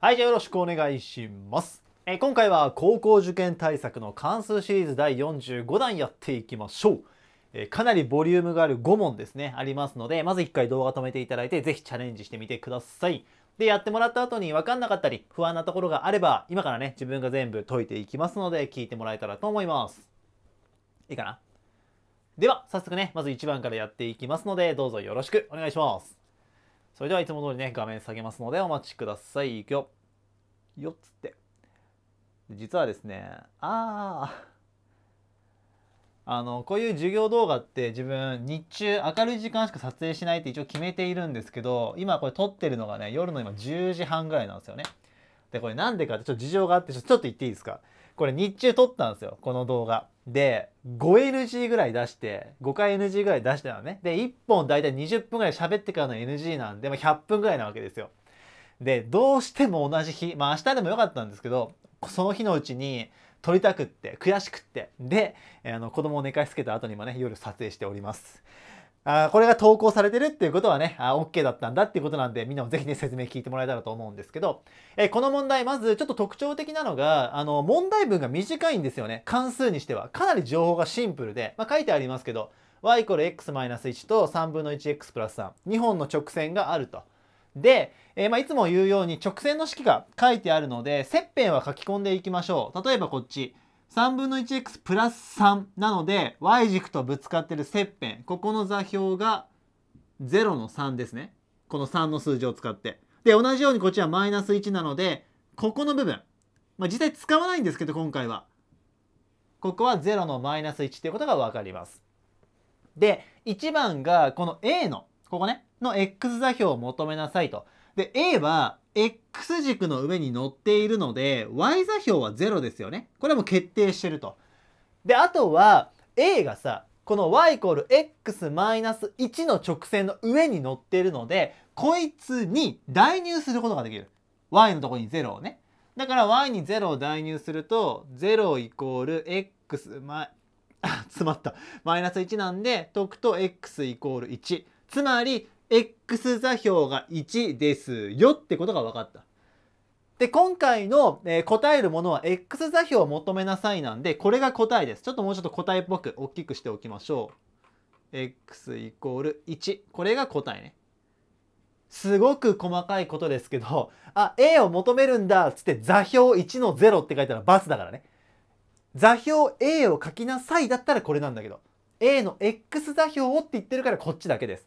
はい、じゃあよろしくお願いします。え今回は高校受験対策の関数シリーズ第45弾やっていきましょう。えかなりボリュームがある5問ですね、ありますので、まず1回動画止めていただいて、ぜひチャレンジしてみてください。で、やってもらった後に分かんなかったり、不安なところがあれば、今からね、自分が全部解いていきますので、聞いてもらえたらと思います。いいかなでは、早速ね、まず1番からやっていきますので、どうぞよろしくお願いします。それではいつも通りね、画面下げますのでお待ちください。いくよ。よっつって。実はですね、あー。あの、こういう授業動画って自分日中明るい時間しか撮影しないって一応決めているんですけど、今これ撮ってるのがね、夜の今10時半ぐらいなんですよね。で、これなんでかってちょっと事情があって、ちょっと言っていいですか。これ日中撮ったんですよこの動画で 5NG ぐらい出して5回 NG ぐらい出したのねで1本大体20分ぐらい喋ってからの NG なんで、まあ、100分ぐらいなわけですよでどうしても同じ日まあ明日でもよかったんですけどその日のうちに撮りたくって悔しくってで、あの子供を寝かしつけた後にもね夜撮影しておりますあこれが投稿されてるっていうことはね、あ OK だったんだっていうことなんで、みんなもぜひね、説明聞いてもらえたらと思うんですけど、えー、この問題、まずちょっと特徴的なのが、あの、問題文が短いんですよね。関数にしては。かなり情報がシンプルで、まあ、書いてありますけど、y イコール x-1 と3分の 1x プラス3。2本の直線があると。で、えー、まあ、いつも言うように直線の式が書いてあるので、切片は書き込んでいきましょう。例えばこっち。3分の 1x プラス3なので y 軸とぶつかってる切片ここの座標が0の3ですねこの3の数字を使ってで同じようにこっちはマイナス1なのでここの部分、まあ、実際使わないんですけど今回はここは0のマイナス1っていうことが分かりますで1番がこの A のここねの x 座標を求めなさいとで A は X 軸の上に乗っているので Y 座標は0ですよね。これはもう決定してると。であとは A がさこの y=x-1 の直線の上に乗っているのでこいつに代入することができる。y のとこに0をね。だから y に0を代入すると0 x まあ詰まったマイナス1なんで解くと x 1つまり x 座標が1ですよってことが分かった。で、今回の、えー、答えるものは x 座標を求めなさいなんで、これが答えです。ちょっともうちょっと答えっぽく大きくしておきましょう。x イコール1。これが答えね。すごく細かいことですけど、あ、A を求めるんだっつって座標1の0って書いたらバツだからね。座標 A を書きなさいだったらこれなんだけど、A の X 座標をって言ってるからこっちだけです。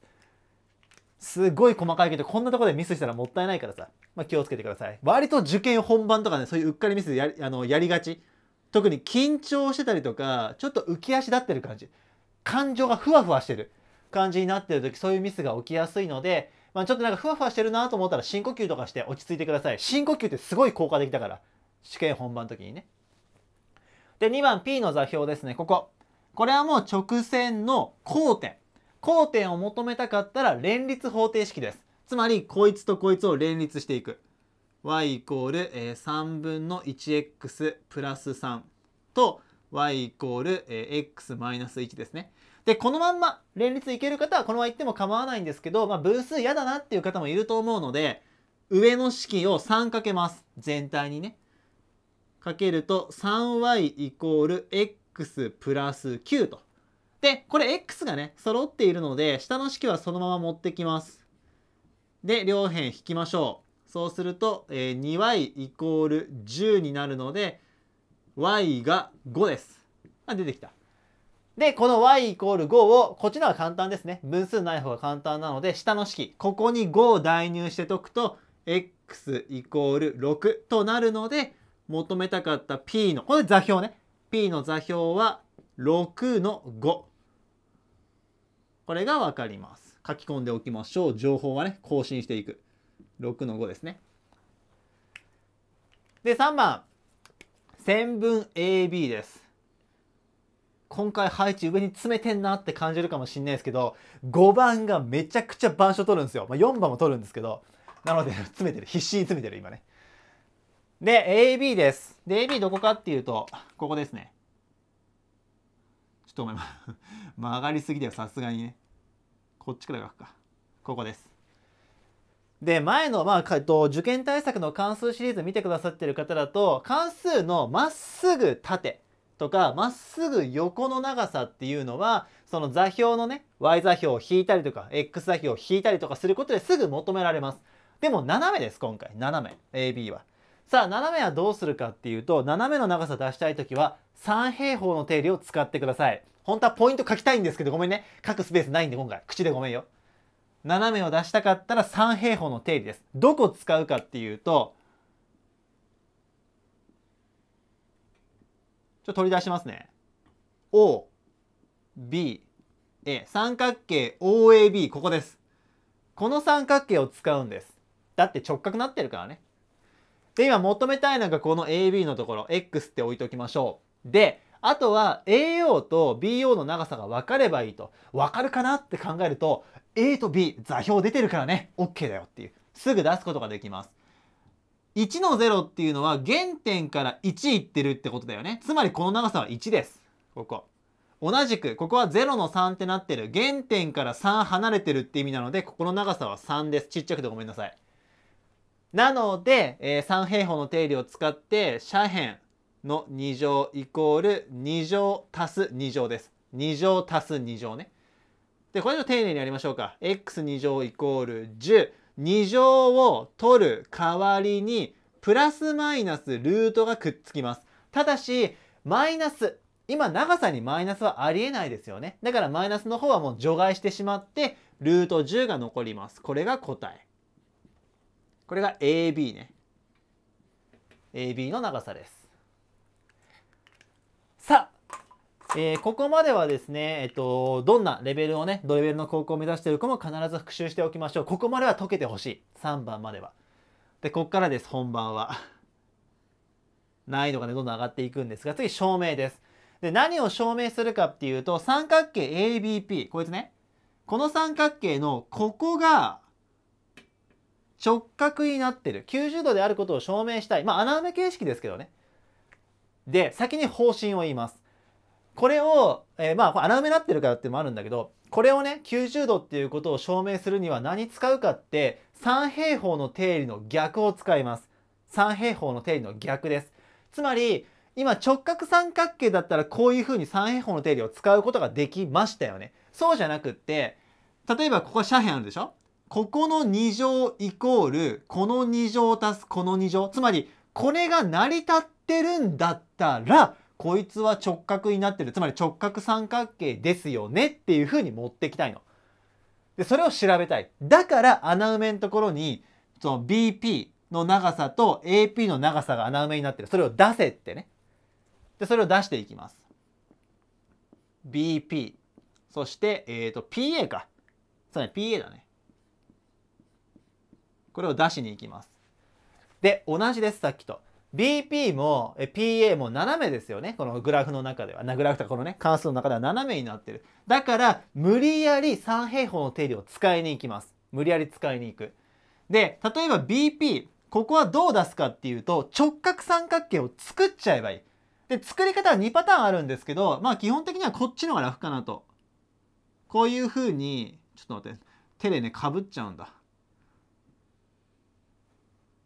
すごい細かいけど、こんなとこでミスしたらもったいないからさ、まあ、気をつけてください。割と受験本番とかね、そういううっかりミスやあのやりがち。特に緊張してたりとか、ちょっと浮き足立ってる感じ。感情がふわふわしてる感じになってる時、そういうミスが起きやすいので、まあ、ちょっとなんかふわふわしてるなと思ったら深呼吸とかして落ち着いてください。深呼吸ってすごい効果的だから。試験本番の時にね。で、2番 P の座標ですね。ここ。これはもう直線の交点。交点を求めたかったら連立方程式です。つまりこいつとこいつを連立していく。y イコール、え3分の 1x プラス3と y イコール、え x マイナス1ですね。で、このまんま連立いける方はこのまま行っても構わないんですけど、まあ、分数嫌だなっていう方もいると思うので、上の式を3かけます。全体にね。かけると 3y イコール x プラス9と。で、これ x がね、揃っているので、下の式はそのまま持ってきます。で、両辺引きましょう。そうすると、えー、2y イコール10になるので、y が5です。あ、出てきた。で、この y イコール5を、こっちのは簡単ですね。分数ない方が簡単なので、下の式、ここに5を代入して解くと、x イコール6となるので、求めたかった p の、これ座標ね。p の座標は6の5。これが分かります。書き込んでおきましょう。情報はね、更新していく。6の5ですね。で、3番。線分 AB です。今回配置上に詰めてんなって感じるかもしんないですけど、5番がめちゃくちゃ板書取るんですよ。まあ、4番も取るんですけど、なので 詰めてる。必死に詰めてる、今ね。で、AB です。で、AB どこかっていうと、ここですね。ちょっとお前、曲 がりすぎだよ、さすがにね。こっちから書くか。ここです。で、前の、まあ、と受験対策の関数シリーズ見てくださってる方だと、関数のまっすぐ縦とか、まっすぐ横の長さっていうのは、その座標のね、y 座標を引いたりとか、x 座標を引いたりとかすることですぐ求められます。でも、斜めです、今回。斜め。AB は。さあ斜めはどうするかっていうと斜めの長さ出したい時は三平方の定理を使ってください本当はポイント書きたいんですけどごめんね書くスペースないんで今回口でごめんよ斜めを出したかったら三平方の定理ですどこ使うかっていうとちょっと取り出しますね OBA 三角形 OAB ここですこの三角形を使うんですだって直角なってるからねで、今求めたいのがこの AB のところ、X って置いときましょう。で、あとは AO と BO の長さが分かればいいと。分かるかなって考えると、A と B 座標出てるからね、OK だよっていう。すぐ出すことができます。1の0っていうのは原点から1いってるってことだよね。つまりこの長さは1です。ここ。同じく、ここは0の3ってなってる。原点から3離れてるって意味なので、ここの長さは3です。ちっちゃくてごめんなさい。なので、えー、三平方の定理を使って斜辺の2乗イコール2乗足す2乗です。2乗足す2乗ね。で、これを丁寧にやりましょうか。x2 乗イコール10。2乗を取る代わりに、プラスマイナスルートがくっつきます。ただし、マイナス。今、長さにマイナスはありえないですよね。だからマイナスの方はもう除外してしまって、ルート10が残ります。これが答え。これが AB ね AB の長さですさあ、えー、ここまではですね、えっと、どんなレベルをねどレベルの高校を目指している子も必ず復習しておきましょうここまでは解けてほしい3番まではでこっからです本番は 難易度がねどんどん上がっていくんですが次証明ですで何を証明するかっていうと三角形 ABP こいつねこの三角形のここが直角になってる90度であることを証明したいまあ穴埋め形式ですけどねで先に方針を言いますこれを、えー、まあ穴埋めになってるからってのもあるんだけどこれをね90度っていうことを証明するには何使うかって三平方の定理の逆を使います三平方の定理の逆ですつまり今直角三角形だったらこういうふうに三平方の定理を使うことができましたよねそうじゃなくって例えばここは斜辺あるでしょここの2乗イコール、この2乗足すこの2乗。つまり、これが成り立ってるんだったら、こいつは直角になってる。つまり直角三角形ですよねっていうふうに持ってきたいの。で、それを調べたい。だから穴埋めのところに、その BP の長さと AP の長さが穴埋めになってる。それを出せってね。で、それを出していきます。BP。そして、えっ、ー、と、PA か。つまり PA だね。これを出しに行きます。で、同じです、さっきと。BP も PA も斜めですよね。このグラフの中では。な、グラフとかこのね、関数の中では斜めになってる。だから、無理やり三平方の定理を使いに行きます。無理やり使いに行く。で、例えば BP、ここはどう出すかっていうと、直角三角形を作っちゃえばいい。で、作り方は2パターンあるんですけど、まあ基本的にはこっちのが楽かなと。こういう風に、ちょっと待って、手でね、かぶっちゃうんだ。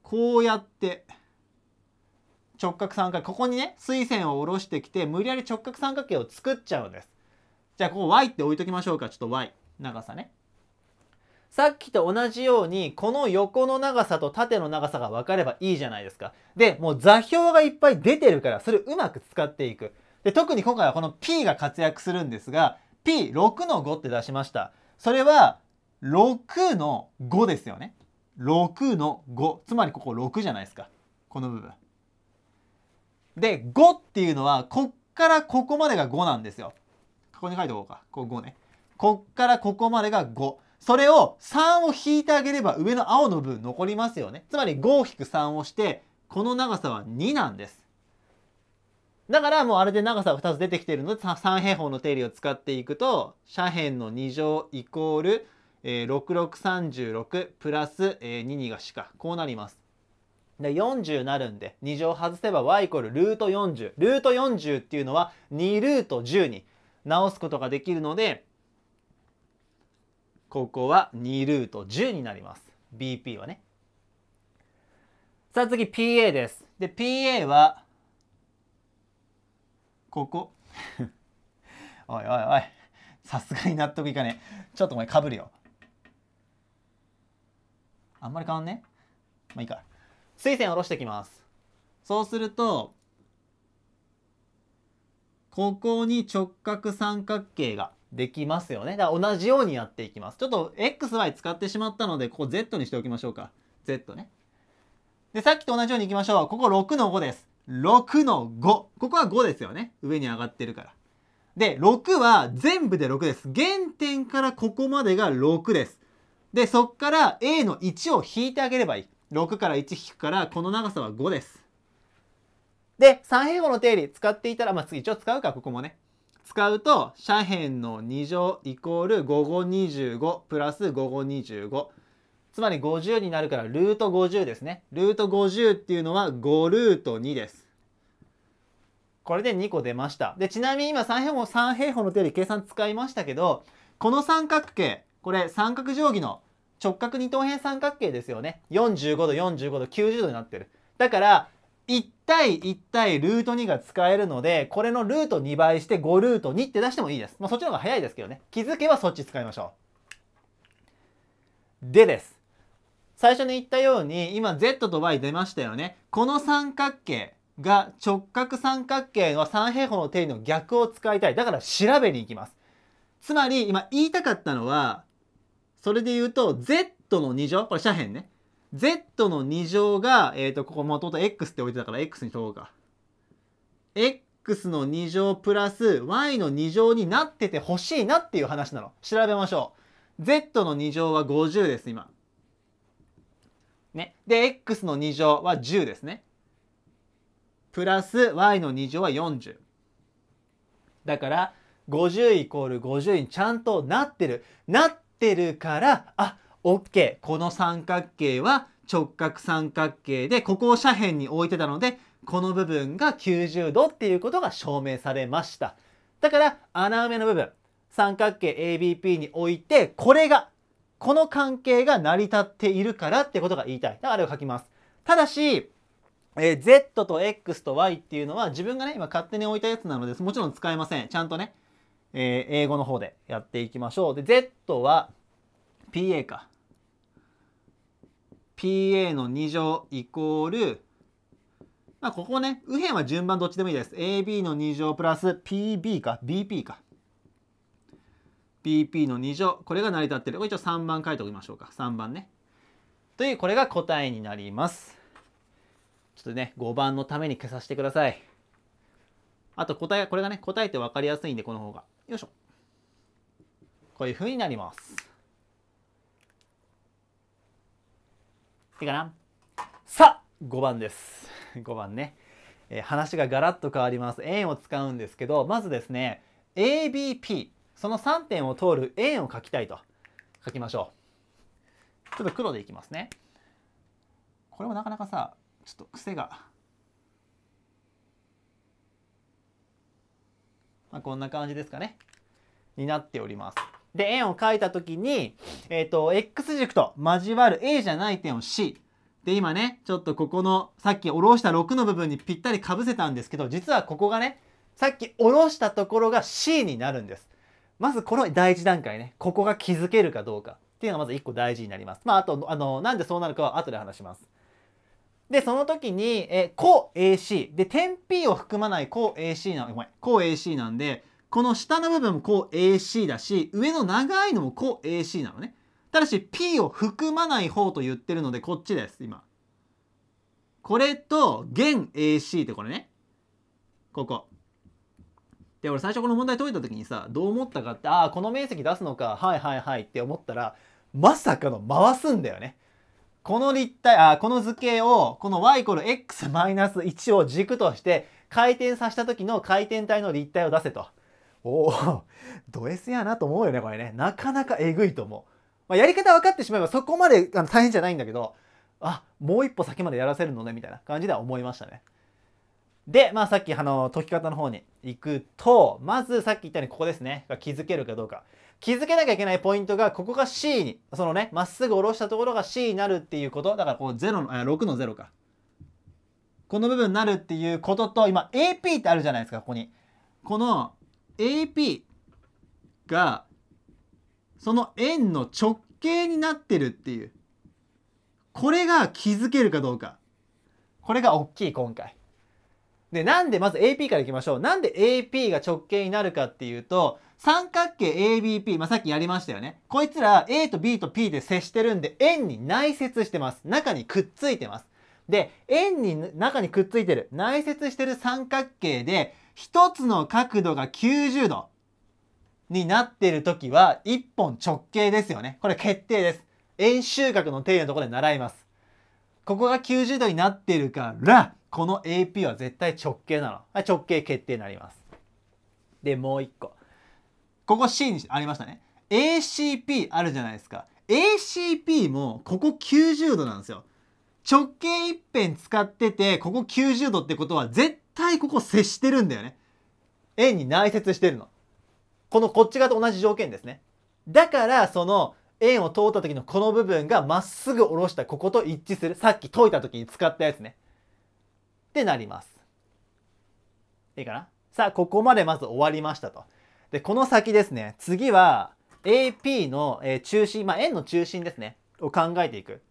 こうやって直角三角形ここにね水線を下ろしてきて無理やり直角三角形を作っちゃうんですじゃあここ y って置いときましょうかちょっと y 長さねさっきと同じようにこの横の長さと縦の長さが分かればいいじゃないですかでもう座標がいっぱい出てるからそれうまく使っていくで特に今回はこの p が活躍するんですが p6 の5って出しましたそれは6の5ですよね6の5つまりここ6じゃないですかこの部分。で5っていうのはこっからここまでが5なんですよ。ここに書いておこうかここ5ね。こっからここまでが5。それを3を引いてあげれば上の青の部分残りますよね。つまり5を引く3をしてこの長さは2なんです。だからもうあれで長さが2つ出てきてるので三平方の定理を使っていくと斜辺の2乗イコールえー、6636プラス、えー、22が4かこうなりますで40なるんで2乗外せば y イコールルート40ルート40っていうのは2ルート10に直すことができるのでここは2ルート10になります BP はねさあ次 PA ですで PA はここ おいおいおいさすがに納得いかねえちょっとお前かぶるよあんまり変わんねまあいいか水線下ろしてきますそうするとここに直角三角形ができますよねだから同じようにやっていきますちょっと xy 使ってしまったのでここ z にしておきましょうか z ねでさっきと同じようにいきましょうここ6の5です6の5ここは5ですよね上に上がってるからで6は全部で6です原点からここまでが6ですで、そっから A の1を引いてあげればいい。6から1引くから、この長さは5です。で、三平方の定理使っていたら、まあ、次一応使うか、ここもね。使うと、斜辺の2乗イコール5五25プラス5五25。つまり50になるから、ルート50ですね。ルート50っていうのは5ルート2です。これで2個出ました。で、ちなみに今三平方、三平方の定理計算使いましたけど、この三角形、これ三角定規の直角二等辺三角形ですよね。45度、45度、90度になってる。だから、1対1対ルート2が使えるので、これのルート2倍して5ルート2って出してもいいです。まあ、そっちの方が早いですけどね。気づけばそっち使いましょう。でです。最初に言ったように、今 Z と Y 出ましたよね。この三角形が直角三角形の三平方の定理の逆を使いたい。だから調べに行きます。つまり、今言いたかったのは、それで言うと、z の2乗、これ斜辺ね。z の2乗が、えっ、ー、と、ここもともと x って置いてたから x にとろうか。x の2乗プラス y の2乗になっててほしいなっていう話なの。調べましょう。z の2乗は50です、今。ね。で、x の2乗は10ですね。プラス y の2乗は40。だから、50イコール50にちゃんとなってる。なっってるからあ OK この三角形は直角三角形でここを斜辺に置いてたのでこの部分が90度っていうことが証明されましただから穴埋めの部分三角形 ABP においてこれがこの関係が成り立っているからってことが言いたいだからあれを書きますただしえー、Z と X と Y っていうのは自分がね今勝手に置いたやつなのでもちろん使えませんちゃんとねえー、英語の方でやっていきましょう。で、Z は PA か。PA の2乗イコール、まあ、ここね、右辺は順番どっちでもいいです。AB の2乗プラス PB か、BP か。BP の2乗、これが成り立ってる。これ一応3番書いておきましょうか。3番ね。という、これが答えになります。ちょっとね、5番のために消させてください。あと答え、これがね、答えて分かりやすいんで、この方が。よいしょこういう風になりますいいかなさあ5番です5 番ね、えー、話がガラッと変わります円を使うんですけどまずですね ABP その3点を通る円を書きたいと書きましょうちょっと黒でいきますねこれもなかなかさちょっと癖がまあ、こんな感じですかね。になっております。で、円を描いた時に、えっ、ー、と、X 軸と交わる A じゃない点を C。で、今ね、ちょっとここの、さっき下ろした6の部分にぴったりかぶせたんですけど、実はここがね、さっき下ろしたところが C になるんです。まずこの第一段階ね、ここが気づけるかどうかっていうのがまず1個大事になります。まあ、あと、あの、なんでそうなるかは後で話します。で、その時に、え、個 AC。で、点 P を含まない個 AC な、ごめん、個 AC なんで、この下の部分も個 AC だし、上の長いのも個 AC なのね。ただし、P を含まない方と言ってるので、こっちです、今。これと、現 AC ってこれね。ここ。で、俺最初この問題解いた時にさ、どう思ったかって、ああ、この面積出すのか、はいはいはいって思ったら、まさかの回すんだよね。この立体、あ、この図形を、この y イコール x-1 を軸として回転させた時の回転体の立体を出せと。おお、ド S やなと思うよね、これね。なかなかえぐいと思う。まあ、やり方分かってしまえばそこまであの大変じゃないんだけど、あ、もう一歩先までやらせるのね、みたいな感じでは思いましたね。で、まあさっきあの解き方の方に行くと、まずさっき言ったようにここですね。が気づけるかどうか。気づけなきゃいけないポイントが、ここが C に、そのね、まっすぐ下ろしたところが C になるっていうこと。だからこうロの、6の0か。この部分になるっていうことと、今 AP ってあるじゃないですか、ここに。この AP が、その円の直径になってるっていう。これが気づけるかどうか。これが大きい、今回。で、なんでまず AP からいきましょう。なんで AP が直径になるかっていうと、三角形 ABP、まあ、さっきやりましたよね。こいつら A と B と P で接してるんで、円に内接してます。中にくっついてます。で、円に中にくっついてる、内接してる三角形で、一つの角度が90度になってる時は、一本直径ですよね。これ決定です。円周角の定義のところで習います。ここが90度になってるから、この AP は絶対直径なの。直径決定になります。で、もう一個。ここ C にありましたね ACP あるじゃないですか ACP もここ90度なんですよ直径一辺使っててここ90度ってことは絶対ここ接してるんだよね円に内接してるのこのこっち側と同じ条件ですねだからその円を通った時のこの部分がまっすぐ下ろしたここと一致するさっき解いた時に使ったやつねってなりますいいかなさあここまでまず終わりましたとで、この先ですね、次は AP の中心、まあ、円の中心ですね、を考えていく。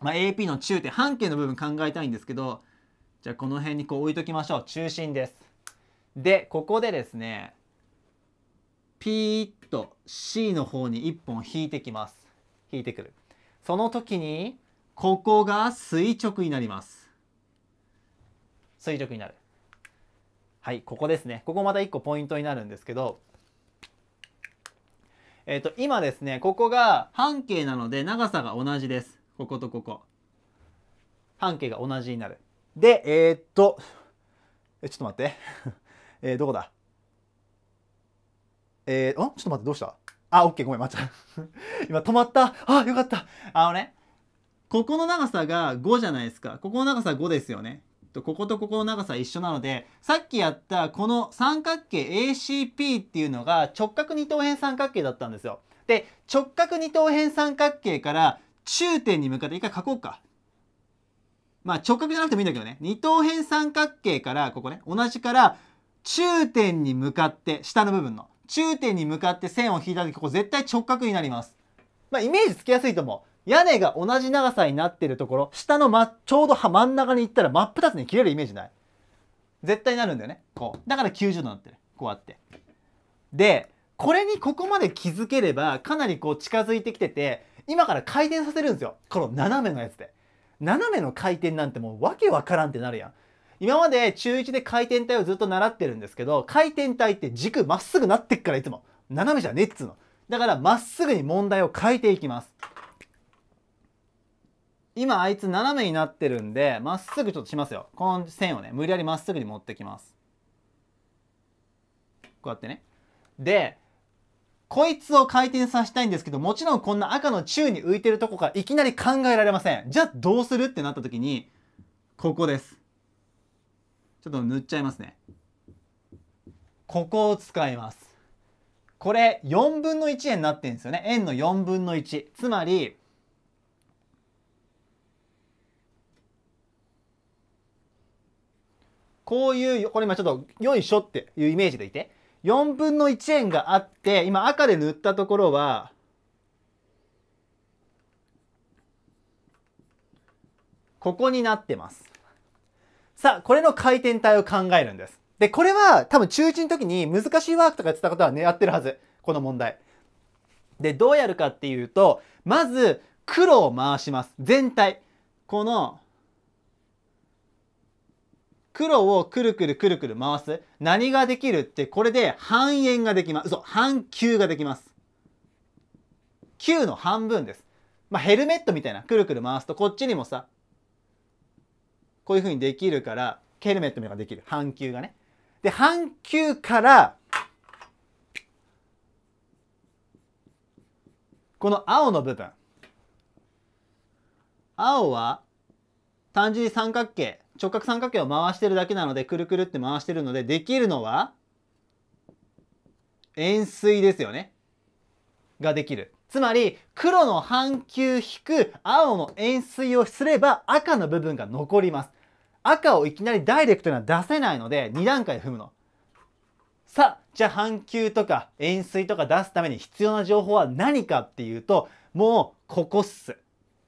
まあ、AP の中点、半径の部分考えたいんですけど、じゃあこの辺にこう置いときましょう。中心です。で、ここでですね、ピーと C の方に1本引いてきます。引いてくる。その時に、ここが垂直になります。垂直になる。はい、ここですね。ここまた1個ポイントになるんですけど、えっ、ー、と、今ですね、ここが半径なので長さが同じです。こことここ。半径が同じになる。で、えー、っと、え、ちょっと待って。えどこだえー、んちょっと待って、どうしたあ、オッケー、ごめん、待った。今止まった。あ、よかった。あのね、ここの長さが5じゃないですか。ここの長さ5ですよね。とこことここの長さ一緒なのでさっきやったこの三角形 ACP っていうのが直角二等辺三角形だったんですよ。で直角二等辺三角形から中点に向かって一回書こうか。まあ直角じゃなくてもいいんだけどね二等辺三角形からここね同じから中点に向かって下の部分の中点に向かって線を引いた時ここ絶対直角になります。まあイメージつきやすいと思う。屋根が同じ長さになってるところ、下の、ま、ちょうど真ん中に行ったら真っ二つに切れるイメージない絶対なるんだよね。こう。だから90度になってる。こうやって。で、これにここまで気づければ、かなりこう近づいてきてて、今から回転させるんですよ。この斜めのやつで。斜めの回転なんてもうわけわからんってなるやん。今まで中1で回転体をずっと習ってるんですけど、回転体って軸まっすぐなってっからいつも。斜めじゃねっつうの。だからまっすぐに問題を変えていきます。今あいつ斜めになってるんでまっすぐちょっとしますよこの線をね無理やりまっすぐに持ってきますこうやってねでこいつを回転させたいんですけどもちろんこんな赤の宙に浮いてるとこからいきなり考えられませんじゃあどうするってなった時にここですちょっと塗っちゃいますねここを使いますこれ4分の1円になってるんですよね円の4分の1つまりこういう、これ今ちょっと、よいしょっていうイメージでいて、4分の1円があって、今赤で塗ったところは、ここになってます。さあ、これの回転体を考えるんです。で、これは多分中1の時に難しいワークとかやってたことはね、やってるはず。この問題。で、どうやるかっていうと、まず黒を回します。全体。この黒をくるくるくるくる回す。何ができるって、これで半円ができます。そう、半球ができます。球の半分です。まあ、ヘルメットみたいな、くるくる回すと、こっちにもさ、こういう風にできるから、ヘルメットみたいなのができる。半球がね。で、半球から、この青の部分。青は単純に三角形直角三角形を回してるだけなのでくるくるって回してるのでできるのは円錐ですよねができる。つまり黒の半球引く青の円錐をすれば赤の部分が残ります。赤をいきなりダイレクトには出せないので2段階踏むの。さあじゃあ半球とか円錐とか出すために必要な情報は何かっていうともうここっす。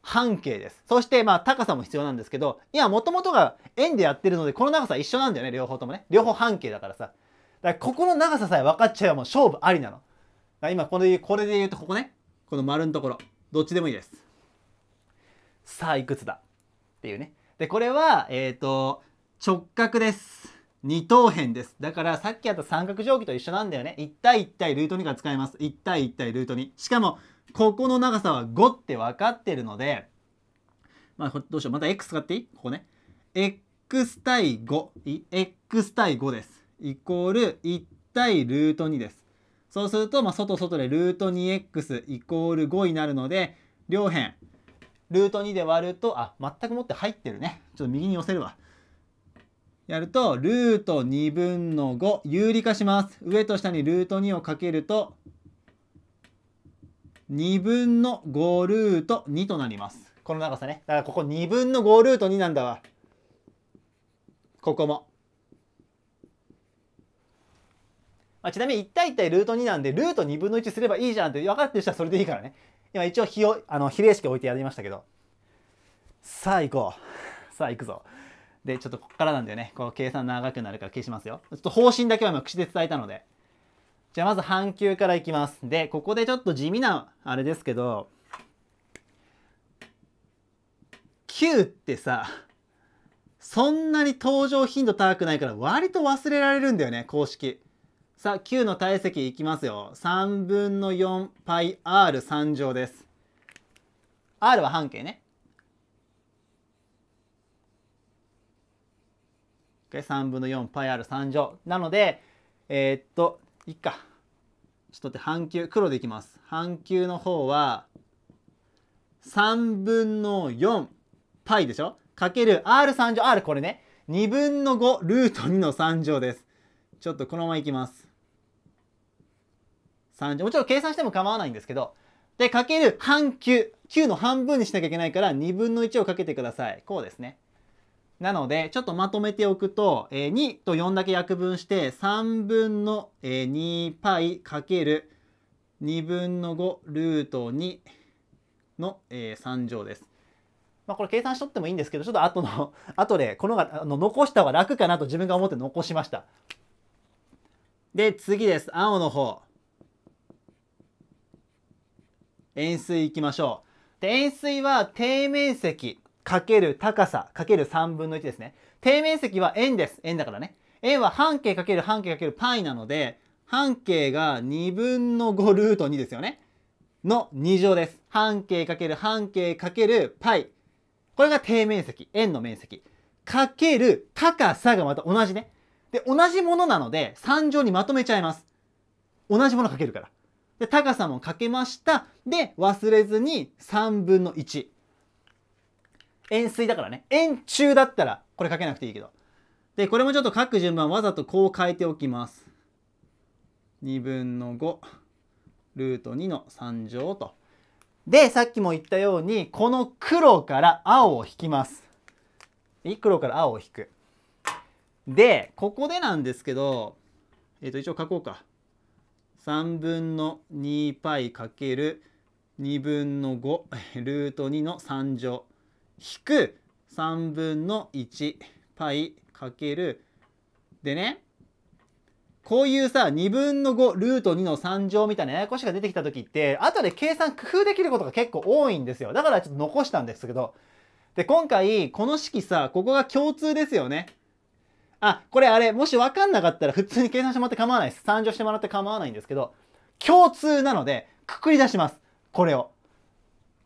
半径です。そして、まあ、高さも必要なんですけど、今、もともとが円でやってるので、この長さ一緒なんだよね、両方ともね。両方半径だからさ。だから、ここの長ささえ分かっちゃえばもう勝負ありなの。今、これこれで言うと、ここね。この丸のところ。どっちでもいいです。さあ、いくつだっていうね。で、これは、えっ、ー、と、直角です。二等辺です。だからさっきやった三角定規と一緒なんだよね。1対1対ルート2が使えます。1対1対ルート2。しかもここの長さは5って分かってるので、まあ、どうしよう。また x 使っていいここね。x 対5。x 対5です。イコール1対ルート2です。そうすると、まあ、外外でルート 2x イコール5になるので、両辺、ルート2で割ると、あ、全くもって入ってるね。ちょっと右に寄せるわ。やると、ルート2分の5、有理化します。上と下にルート2をかけると、2分の5ルート2となります。この長さね。だからここ2分の5ルート2なんだわ。ここも。まあ、ちなみに1対1対ルート2なんで、ルート2分の1すればいいじゃんって分かってる人はそれでいいからね。今一応比をあの比例式置いてやりましたけど。さあ行こう。さあ行くぞ。で、ちょっとここからなんだよね。こう計算長くなるから消しますよ。ちょっと方針だけは今口で伝えたので。じゃあまず半球からいきます。で、ここでちょっと地味なあれですけど、9ってさ、そんなに登場頻度高くないから割と忘れられるんだよね、公式。さあ、9の体積いきますよ。3分の 4πr3 乗です。r は半径ね。3分の 4πr3 乗。なので、えー、っと、いっかちょっと待って半球黒でいきます半球の方は3分の4パイでしょかける R3 乗 R これね2分の5ルート2の3乗ですちょっとこのままいきます3乗もちろん計算しても構わないんですけどでかける半球9の半分にしなきゃいけないから2分の1をかけてくださいこうですねなので、ちょっとまとめておくと、えー、2と4だけ約分して、3分の、え2パイかける2分の5ルート2の、え3乗です。まあ、これ計算しとってもいいんですけど、ちょっと後の、後で、このが、あの、残した方が楽かなと自分が思って残しました。で、次です。青の方。円錐いきましょう。で、円錐は底面積かける高さかける3分の1ですね。底面積は円です。円だからね。円は半径かける半径かける π なので、半径が2分の5ルート2ですよね。の2乗です。半径かける半径かける π。これが底面積、円の面積。かける高さがまた同じね。で、同じものなので、3乗にまとめちゃいます。同じものかけるから。で、高さもかけました。で、忘れずに3分の1。円錐だからね。円柱だったら、これ書けなくていいけど。で、これもちょっと書く順番わざとこう変えておきます。2分の5、ルート2の3乗と。で、さっきも言ったように、この黒から青を引きます。黒から青を引く。で、ここでなんですけど、えっ、ー、と、一応書こうか。3分の 2π かける2分の5ルート2の3乗引く3分の1パイかけるでねこういうさ2分の5ルート2の3乗みたいなややこしが出てきた時って後で計算工夫できることが結構多いんですよだからちょっと残したんですけどで今回この式さここが共通ですよねあこれあれもし分かんなかったら普通に計算してもらって構わないです3乗してもらって構わないんですけど共通なのでくくり出しますこれを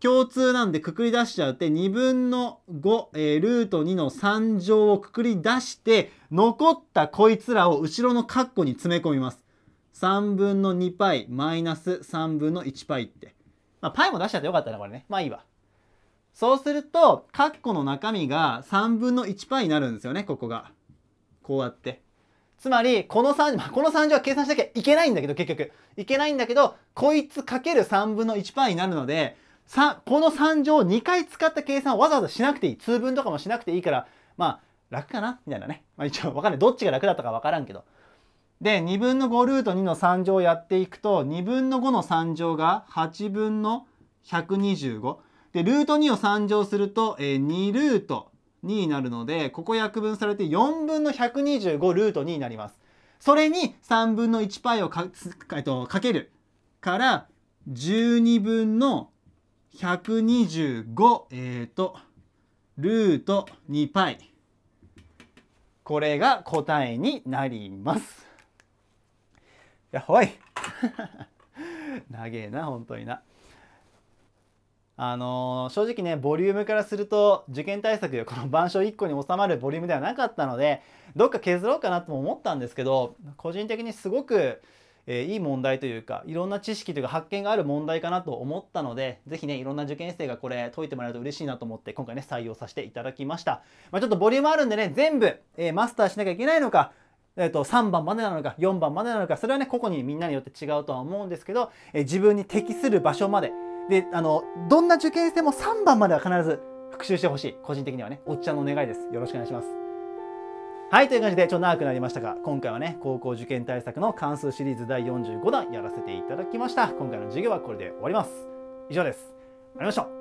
共通なんでくくり出しちゃうって2分の5、えー、ルート2の3乗をくくり出して残ったこいつらを後ろの括弧に詰め込みます。3分の 2π マイナス3分の 1π って。まあ、π も出しちゃってよかったな、これね。まあいいわ。そうすると、括弧の中身が3分の 1π になるんですよね、ここが。こうやって。つまり、この3、まあ、この3乗は計算しなきゃいけないんだけど、結局。いけないんだけど、こいつかける3分の 1π になるので、この3乗を2回使った計算をわざわざしなくていい。通分とかもしなくていいから、まあ、楽かなみたいなね。まあ一応わかんない。どっちが楽だったかわからんけど。で、2分の5ルート2の3乗をやっていくと、2分の5の3乗が8分の125。で、ルート2を3乗すると、えー、2ルート2になるので、ここ約分されて4分の125ルート2になります。それに3分の1パイをか,、えっと、かけるから、12分の125、えっ、ー、と、ルート 2π。これが答えになります。やほい 長えな、本当にな。あのー、正直ねボリュームからすると受験対策この板書1個に収まるボリュームではなかったのでどっか削ろうかなとも思ったんですけど個人的にすごくえー、いい問題というかいろんな知識というか発見がある問題かなと思ったので是非ねいろんな受験生がこれ解いてもらえると嬉しいなと思って今回ね採用させていただきました、まあ、ちょっとボリュームあるんでね全部、えー、マスターしなきゃいけないのかえっと3番までなのか4番までなのかそれはね個々にみんなによって違うとは思うんですけど、え自分に適する場所までであのどんな受験生も3番までは必ず復習してほしい個人的にはねおっちゃんの願いですよろしくお願いしますはい、という感じで、ちょっと長くなりましたが、今回はね、高校受験対策の関数シリーズ第45弾やらせていただきました。今回の授業はこれで終わります。以上です。ありがとうございました。